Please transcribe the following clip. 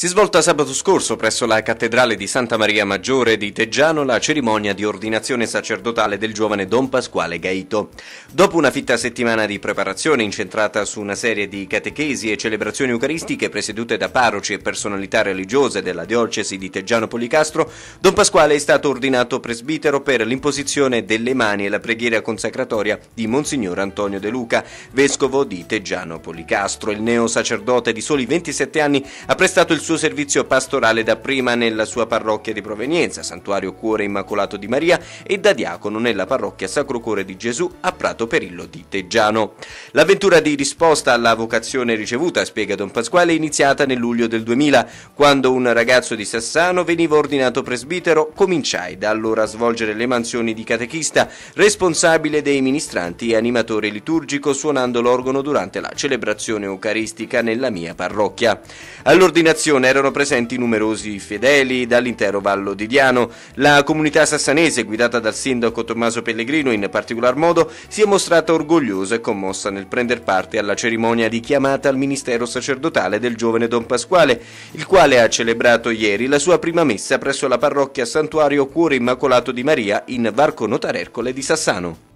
Si è svolta sabato scorso presso la cattedrale di Santa Maria Maggiore di Teggiano la cerimonia di ordinazione sacerdotale del giovane Don Pasquale Gaito. Dopo una fitta settimana di preparazione incentrata su una serie di catechesi e celebrazioni eucaristiche presiedute da parroci e personalità religiose della diocesi di Teggiano Policastro, Don Pasquale è stato ordinato presbitero per l'imposizione delle mani e la preghiera consacratoria di Monsignor Antonio De Luca, vescovo di Teggiano Policastro. Il neo sacerdote di soli 27 anni ha prestato il suo suo servizio pastorale dapprima nella sua parrocchia di provenienza, Santuario Cuore Immacolato di Maria, e da diacono nella parrocchia Sacro Cuore di Gesù a Prato Perillo di Teggiano. L'avventura di risposta alla vocazione ricevuta, spiega Don Pasquale, è iniziata nel luglio del 2000, quando un ragazzo di Sassano veniva ordinato presbitero, cominciai da allora a svolgere le mansioni di catechista, responsabile dei ministranti e animatore liturgico suonando l'organo durante la celebrazione eucaristica nella mia parrocchia. All'ordinazione manifestazione erano presenti numerosi fedeli dall'intero Vallo di Diano. La comunità sassanese, guidata dal sindaco Tommaso Pellegrino in particolar modo, si è mostrata orgogliosa e commossa nel prender parte alla cerimonia di chiamata al ministero sacerdotale del giovane Don Pasquale, il quale ha celebrato ieri la sua prima messa presso la parrocchia Santuario Cuore Immacolato di Maria in Varco Notarercole di Sassano.